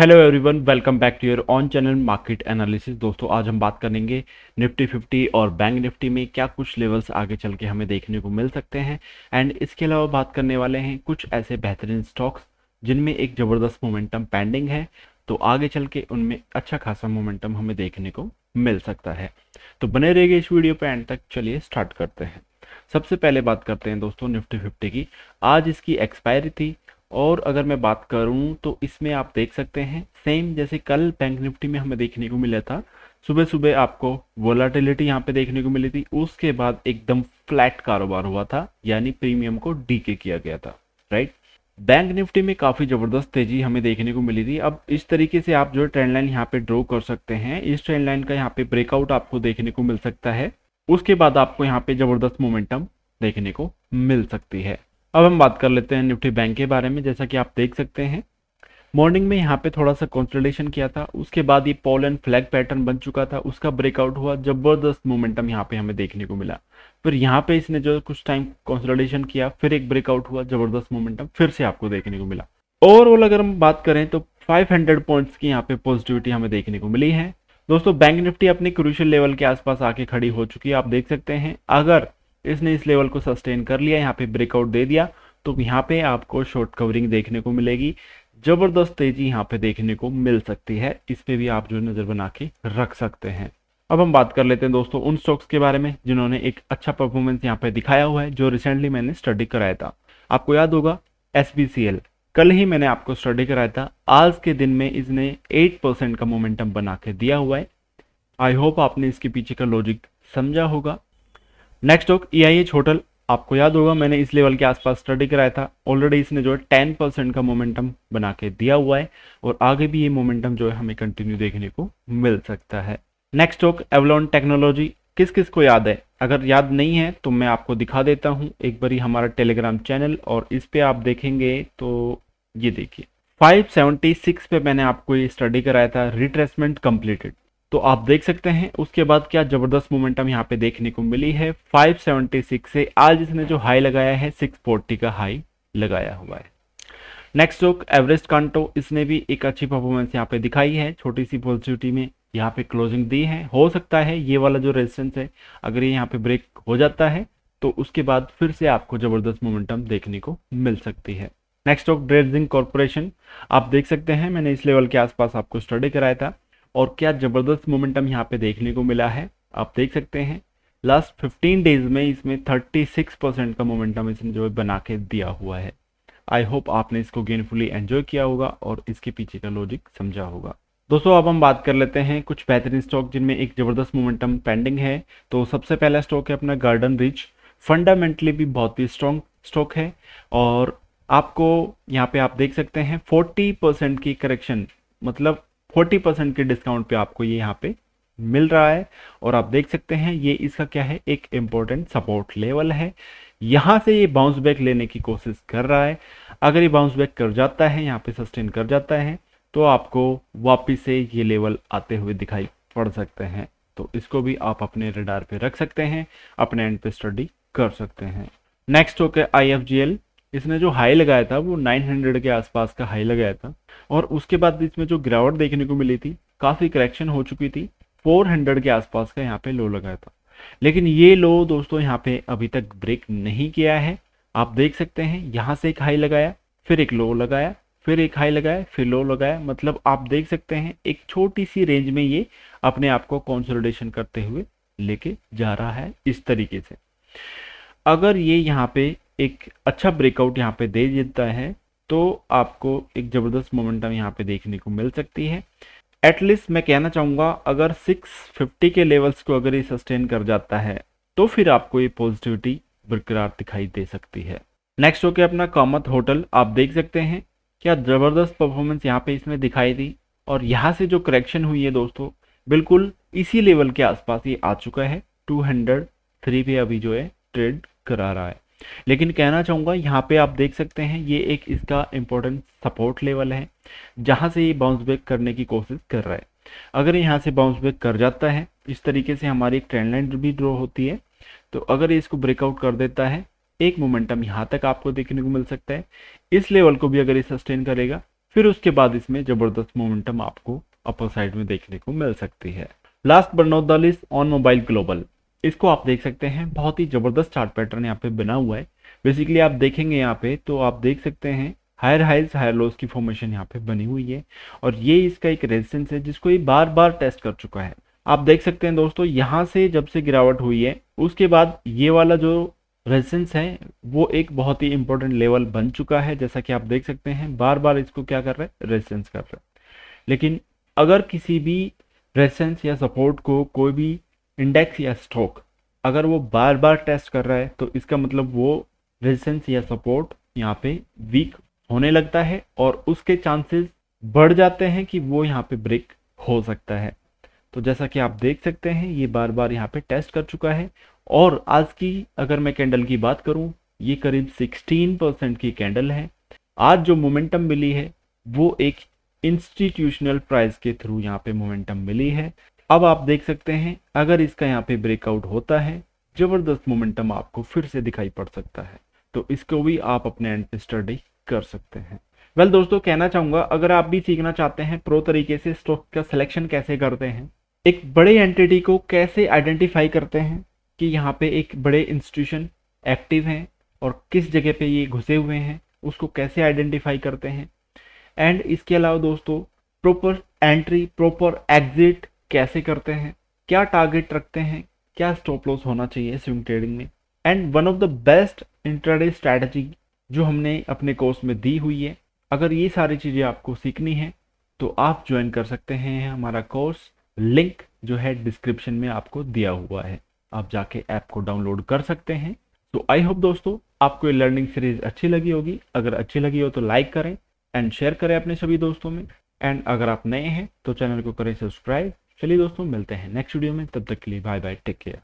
hello everyone welcome back to your own channel market analysis दोस्तों आज हम बात करेंगे निफ्टी 50 और बैंक निफ्टी में क्या कुछ लेवल्स आगे चल के हमें देखने को मिल सकते हैं एंड इसके अलावा बात करने वाले हैं कुछ ऐसे बेहतरीन स्टॉक्स जिनमें एक ज़बरदस्त मोमेंटम पेंडिंग है तो आगे चल के उनमें अच्छा खासा मोमेंटम हमें देखने को मिल सकता है तो बने रहिए इस वीडियो पर एंड तक चलिए स्टार्ट करते हैं सबसे पहले बात करते हैं दोस्तों निफ्टी फिफ्टी की आज इसकी एक्सपायरी थी और अगर मैं बात करूं तो इसमें आप देख सकते हैं सेम जैसे कल बैंक निफ्टी में हमें देखने को मिला था सुबह सुबह आपको वोलाटिलिटी यहाँ पे देखने को मिली थी उसके बाद एकदम फ्लैट कारोबार हुआ था यानी प्रीमियम को डीके किया गया था राइट बैंक निफ्टी में काफ़ी ज़बरदस्त तेजी हमें देखने को मिली थी अब इस तरीके से आप जो ट्रेंड लाइन यहाँ पे ड्रॉ कर सकते हैं इस ट्रेंड लाइन का यहाँ पे ब्रेकआउट आपको देखने को मिल सकता है उसके बाद आपको यहाँ पे ज़बरदस्त मोमेंटम देखने को मिल सकती है अब हम बात कर लेते हैं निफ्टी बैंक के बारे में जैसा कि आप देख सकते हैं मॉर्निंग में यहाँ पे थोड़ा सा कॉन्सल्टेशन किया था उसके बाद ये पॉल एंड फ्लैग पैटर्न बन चुका था उसका ब्रेकआउट हुआ जबरदस्त मोमेंटम यहाँ पे हमें देखने को मिला फिर यहाँ पे इसने जो कुछ टाइम कॉन्सल्टेशन किया फिर एक ब्रेकआउट हुआ जबरदस्त मोमेंटम फिर से आपको देखने को मिला ओवरऑल अगर हम बात करें तो फाइव पॉइंट्स की यहाँ पे पॉजिटिविटी हमें देखने को मिली है दोस्तों बैंक निफ्टी अपने क्रूशल लेवल के आसपास आके खड़ी हो चुकी है आप देख सकते हैं अगर इसने इस लेवल को सस्टेन कर लिया यहाँ पे ब्रेकआउट दे दिया तो यहाँ पे आपको शॉर्ट कवरिंग देखने को मिलेगी जबरदस्त तेजी यहाँ पे देखने को मिल सकती है इस पर भी आप जो नज़र बना के रख सकते हैं अब हम बात कर लेते हैं दोस्तों उन स्टॉक्स के बारे में जिन्होंने एक अच्छा परफॉर्मेंस यहाँ पे दिखाया हुआ है जो रिसेंटली मैंने स्टडी कराया था आपको याद होगा एस कल ही मैंने आपको स्टडी कराया था आज के दिन में इसने 8% का मोमेंटम बना के दिया हुआ है आई होप आपने इसके पीछे का लॉजिक समझा होगा नेक्स्ट होक ई आई होटल आपको याद होगा मैंने इस लेवल के आसपास स्टडी कराया था ऑलरेडी इसने जो है टेन परसेंट का मोमेंटम बना के दिया हुआ है और आगे भी ये मोमेंटम जो है हमें कंटिन्यू देखने को मिल सकता है नेक्स्ट होक एवलॉन टेक्नोलॉजी किस किस को याद है अगर याद नहीं है तो मैं आपको दिखा देता हूँ एक बारी हमारा टेलीग्राम चैनल और इस पर आप देखेंगे तो ये देखिए 576 पे मैंने आपको ये स्टडी कराया था रिट्रेसमेंट कंप्लीटेड तो आप देख सकते हैं उसके बाद क्या जबरदस्त मोमेंटम यहाँ पे देखने को मिली है 576 से आज इसने जो हाई लगाया है 640 का हाई लगाया हुआ है नेक्स्ट स्टॉक एवरेस्ट कांटो इसने भी एक अच्छी परफॉर्मेंस यहाँ पे दिखाई है छोटी सी पॉजिटिविटी में यहाँ पे क्लोजिंग दी है हो सकता है ये वाला जो रेजिस्टेंस है अगर ये यहाँ पे ब्रेक हो जाता है तो उसके बाद फिर से आपको जबरदस्त मोमेंटम देखने को मिल सकती है नेक्स्ट स्टॉक ड्रेजिंग कॉरपोरेशन आप देख सकते हैं मैंने इस लेवल के आसपास आपको स्टडी कराया था और क्या ज़बरदस्त मोमेंटम यहाँ पे देखने को मिला है आप देख सकते हैं लास्ट 15 डेज में इसमें 36 परसेंट का मोमेंटम इसने जो है बना के दिया हुआ है आई होप आपने इसको गेनफुली एंजॉय किया होगा और इसके पीछे का लॉजिक समझा होगा दोस्तों अब हम बात कर लेते हैं कुछ बेहतरीन स्टॉक जिनमें एक ज़बरदस्त मोमेंटम पेंडिंग है तो सबसे पहला स्टॉक है अपना गार्डन रिच फंडामेंटली भी बहुत ही स्ट्रॉन्ग स्टॉक है और आपको यहाँ पे आप देख सकते हैं 40 परसेंट की करेक्शन मतलब फोर्टी परसेंट के डिस्काउंट पे आपको ये यहाँ पे मिल रहा है और आप देख सकते हैं ये इसका क्या है एक इम्पोर्टेंट सपोर्ट लेवल है यहाँ से ये बाउंस बैक लेने की कोशिश कर रहा है अगर ये बाउंस बैक कर जाता है यहाँ पे सस्टेन कर जाता है तो आपको वापिस से ये लेवल आते हुए दिखाई पड़ सकते हैं तो इसको भी आप अपने रेडार पे रख सकते हैं अपने एंड पे स्टडी कर सकते हैं नेक्स्ट हो आई एफ जी एल इसने जो हाई लगाया था वो 900 के आसपास का हाई लगाया था और उसके बाद इसमें जो गिरावट देखने को मिली थी काफ़ी करेक्शन हो चुकी थी 400 के आसपास का यहाँ पे लो लगाया था लेकिन ये लो दोस्तों यहाँ पे अभी तक ब्रेक नहीं किया है आप देख सकते हैं यहाँ से एक हाई लगाया फिर एक लो लगाया फिर एक हाई लगाया फिर लो लगाया मतलब आप देख सकते हैं एक छोटी सी रेंज में ये अपने आप को कॉन्सोलिडेशन करते हुए लेके जा रहा है इस तरीके से अगर ये यहाँ पे एक अच्छा ब्रेकआउट यहाँ पे दे देता है तो आपको एक ज़बरदस्त मोमेंटम यहाँ पे देखने को मिल सकती है एटलीस्ट मैं कहना चाहूँगा अगर 650 के लेवल्स को अगर ये सस्टेन कर जाता है तो फिर आपको ये पॉजिटिविटी बरकरार दिखाई दे सकती है नेक्स्ट हो के अपना कामत होटल आप देख सकते हैं क्या ज़बरदस्त परफॉर्मेंस यहाँ पे इसमें दिखाई दी और यहाँ से जो करेक्शन हुई है दोस्तों बिल्कुल इसी लेवल के आसपास ये आ चुका है टू पे अभी जो है ट्रेड करा रहा है लेकिन कहना चाहूँगा यहाँ पे आप देख सकते हैं ये एक इसका इम्पोर्टेंट सपोर्ट लेवल है जहाँ से ये बाउंस बैक करने की कोशिश कर रहा है अगर यहाँ से बाउंस बैक कर जाता है इस तरीके से हमारी एक ट्रेंड लाइन भी ड्रॉ होती है तो अगर इसको ब्रेकआउट कर देता है एक मोमेंटम यहाँ तक आपको देखने को मिल सकता है इस लेवल को भी अगर ये सस्टेन करेगा फिर उसके बाद इसमें ज़बरदस्त मोमेंटम आपको अपर साइड में देखने को मिल सकती है last but not the least on mobile global इसको आप देख सकते हैं बहुत ही ज़बरदस्त चार्ट पैटर्न यहाँ पे बना हुआ है बेसिकली आप देखेंगे यहाँ पे तो आप देख सकते हैं हायर हाइज हायर लोस की फॉर्मेशन यहाँ पे बनी हुई है और ये इसका एक रेजिस्टेंस है जिसको ये बार बार टेस्ट कर चुका है आप देख सकते हैं दोस्तों यहाँ से जब से गिरावट हुई है उसके बाद ये वाला जो रेजिस्टेंस है वो एक बहुत ही इंपॉर्टेंट लेवल बन चुका है जैसा कि आप देख सकते हैं बार बार इसको क्या कर रहे हैं रेजिस्टेंस कर रहे हैं लेकिन अगर किसी भी रेजिस्टेंस या सपोर्ट को कोई भी इंडेक्स या स्टॉक अगर वो बार बार टेस्ट कर रहा है तो इसका मतलब वो रेजिस्टेंस या सपोर्ट यहाँ पे वीक होने लगता है और उसके चांसेस बढ़ जाते हैं कि वो यहाँ पे ब्रेक हो सकता है तो जैसा कि आप देख सकते हैं ये बार बार यहाँ पे टेस्ट कर चुका है और आज की अगर मैं कैंडल की बात करूँ ये करीब 16 परसेंट की कैंडल है आज जो मोमेंटम मिली है वो एक इंस्टीट्यूशनल प्राइस के थ्रू यहाँ पे मोमेंटम मिली है अब आप देख सकते हैं अगर इसका यहाँ पे ब्रेकआउट होता है जबरदस्त मोमेंटम आपको फिर से दिखाई पड़ सकता है तो इसको भी आप अपने एंड स्टडी कर सकते हैं वेल well, दोस्तों कहना चाहूंगा अगर आप भी सीखना चाहते हैं प्रो तरीके से स्टॉक का सिलेक्शन कैसे करते हैं एक बड़े एंटिटी को कैसे आइडेंटिफाई करते हैं कि यहाँ पे एक बड़े इंस्टीट्यूशन एक्टिव हैं और किस जगह पे ये घुसे हुए हैं उसको कैसे आइडेंटिफाई करते हैं एंड इसके अलावा दोस्तों प्रॉपर एंट्री प्रॉपर एग्जिट कैसे करते हैं क्या टारगेट रखते हैं क्या स्टॉप लॉस होना चाहिए स्विंग ट्रेडिंग में and one of the best intraday strategy जो हमने अपने कोर्स में दी हुई है अगर ये सारी चीज़ें आपको सीखनी है तो आप ज्वाइन कर सकते हैं हमारा कोर्स लिंक जो है डिस्क्रिप्शन में आपको दिया हुआ है आप जाके ऐप को डाउनलोड कर सकते हैं तो आई होप दोस्तों आपको ये लर्निंग सीरीज अच्छी लगी होगी अगर अच्छी लगी हो तो लाइक करें एंड शेयर करें अपने सभी दोस्तों में एंड अगर आप नए हैं तो चैनल को करें सब्सक्राइब चलिए दोस्तों मिलते हैं नेक्स्ट वीडियो में तब तक के लिए बाय बाय टेक केयर